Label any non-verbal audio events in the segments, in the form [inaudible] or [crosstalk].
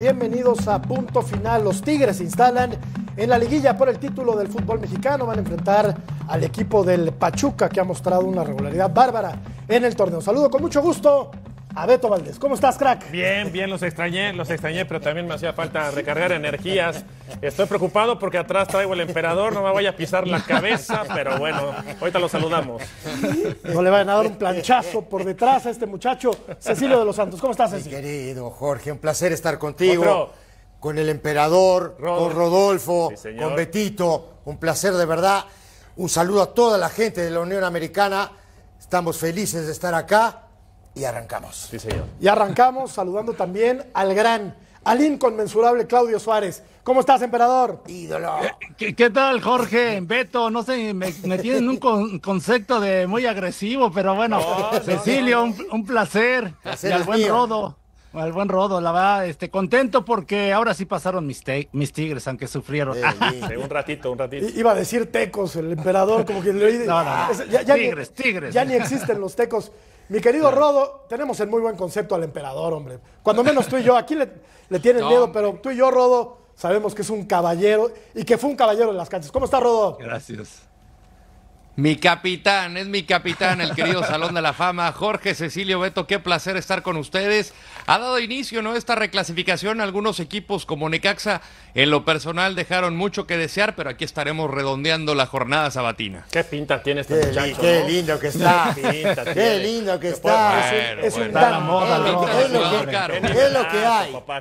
Bienvenidos a Punto Final. Los Tigres se instalan en la liguilla por el título del fútbol mexicano. Van a enfrentar al equipo del Pachuca que ha mostrado una regularidad bárbara en el torneo. Saludo con mucho gusto a Valdés. ¿Cómo estás, crack? Bien, bien, los extrañé, los extrañé, pero también me hacía falta recargar energías. Estoy preocupado porque atrás traigo el emperador, no me vaya a pisar la cabeza, pero bueno, ahorita lo saludamos. No le vayan a dar un planchazo por detrás a este muchacho, Cecilio de los Santos. ¿Cómo estás, Cecilio? querido Jorge, un placer estar contigo. Con el emperador, con Rodolfo, con Betito, un placer de verdad. Un saludo a toda la gente de la Unión Americana. Estamos felices de estar acá y arrancamos. Sí, señor. Y arrancamos saludando también al gran, al inconmensurable Claudio Suárez. ¿Cómo estás, emperador? Ídolo. Eh, ¿Qué, tal, Jorge? [laughs] Beto, no sé, me, tienen un concepto de muy agresivo, pero bueno. Cecilio, Un, placer. placer y buen Rodo. El buen Rodo, la verdad, este, contento porque ahora sí pasaron mis, mis tigres, aunque sufrieron. [laughs] un ratito, un ratito. iba a decir tecos, el emperador, como que le no, no, no. Ya, tigres, ni, tigres. Ya ni existen los tecos. Mi querido Rodo, tenemos el muy buen concepto al emperador, hombre. Cuando menos tú y yo, aquí le, le tienen miedo, pero tú y yo, Rodo, sabemos que es un caballero y que fue un caballero en las canchas. ¿Cómo está, Rodo? Gracias. Mi capitán, es mi capitán, el querido Salón de la Fama, Jorge Cecilio Beto, qué placer estar con ustedes. Ha dado inicio, ¿no? Esta reclasificación, algunos equipos como Necaxa en lo personal dejaron mucho que desear, pero aquí estaremos redondeando la jornada sabatina. Qué pinta tiene este qué Qué lindo que está. Qué, lindo que está. es un, es lo que, hay.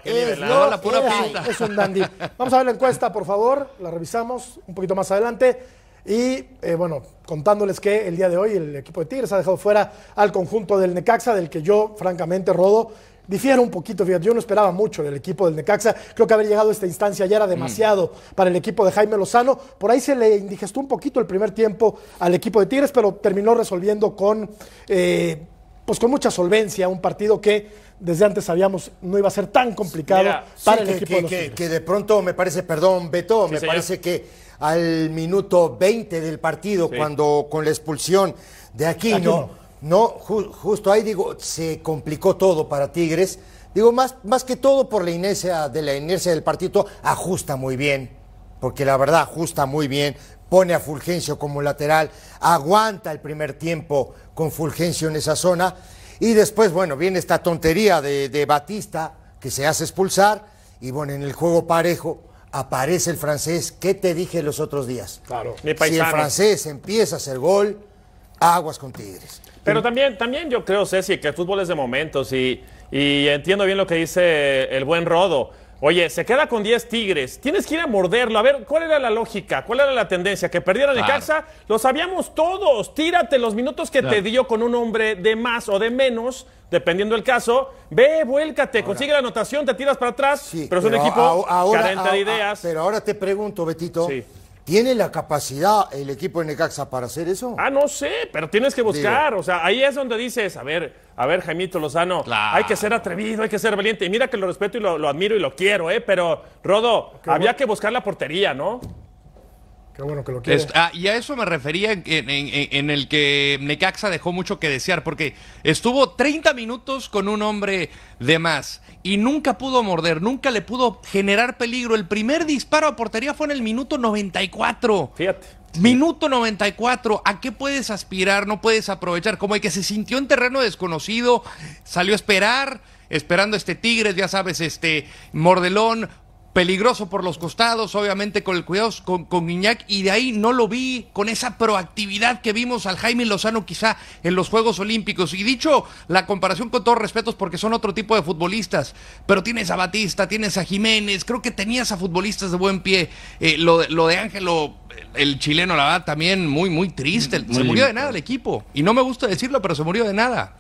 es, es un dandy. Vamos a ver la encuesta, por favor. La revisamos un poquito más adelante. Y eh, bueno, contándoles que el día de hoy el equipo de Tigres ha dejado fuera al conjunto del Necaxa, del que yo, francamente, Rodo, difiero un poquito, yo no esperaba mucho del equipo del Necaxa, creo que haber llegado a esta instancia ya era mm. demasiado para el equipo de Jaime Lozano, por ahí se le indigestó un poquito el primer tiempo al equipo de Tigres, pero terminó resolviendo con, eh, pues con mucha solvencia un partido que desde antes sabíamos no iba a ser tan complicado para el equipo de los que, de pronto me parece, perdón Beto, me parece que al minuto 20 del partido, cuando con la expulsión de Aquino, no, justo ahí digo, se complicó todo para Tigres. Digo, más, más que todo por la inercia de la inercia del partido, ajusta muy bien, porque la verdad ajusta muy bien, pone a Fulgencio como lateral, aguanta el primer tiempo con Fulgencio en esa zona, y después, bueno, viene esta tontería de, de Batista que se hace expulsar, y bueno, en el juego parejo aparece el francés. ¿Qué te dije los otros días? Claro. si el francés empieza a hacer gol, aguas con Tigres. Pero también, también yo creo, Ceci, que el fútbol es de momentos y, y entiendo bien lo que dice el buen Rodo Oye, se queda con 10 Tigres. Tienes que ir a morderlo. A ver, ¿cuál era la lógica? ¿Cuál era la tendencia? ¿Que perdieran en casa. Lo sabíamos todos. Tírate los minutos que te dio con un hombre de más o de menos, dependiendo del caso. Ve, vuélcate, consigue la anotación, te tiras para atrás. Sí, pero es un equipo ahora, de ah, ah, ideas. pero ahora te pregunto, Betito. ¿Tiene la capacidad el equipo de Necaxa para hacer eso? Ah, no sé, pero tienes que buscar. O sea, ahí es donde dices, a ver, a ver, Jaimito Lozano, hay que ser atrevido, hay que ser valiente. Y mira que lo respeto y lo, admiro y lo quiero, ¿eh? Pero, Rodo, había que buscar la portería, ¿no? que ah, y a eso me refería en, el que Necaxa dejó mucho que desear, porque estuvo 30 minutos con un hombre de más y nunca pudo morder, nunca le pudo generar peligro. El primer disparo a portería fue en el minuto 94. Fíjate. Minuto 94, ¿a qué puedes aspirar? No puedes aprovechar. Como el que se sintió en terreno desconocido, salió a esperar, esperando este Tigres, ya sabes, este Mordelón, peligroso por los costados, obviamente con el cuidado con, con y de ahí no lo vi con esa proactividad que vimos al Jaime Lozano quizá en los Juegos Olímpicos. Y dicho la comparación con todos respetos, porque son otro tipo de futbolistas, pero tienes a Batista, tienes a Jiménez, creo que tenías a futbolistas de buen pie. Eh, lo, de, Ángelo, el chileno, la verdad, también muy, muy triste. Mm, se murió de nada el equipo. Y no me gusta decirlo, pero se murió de nada.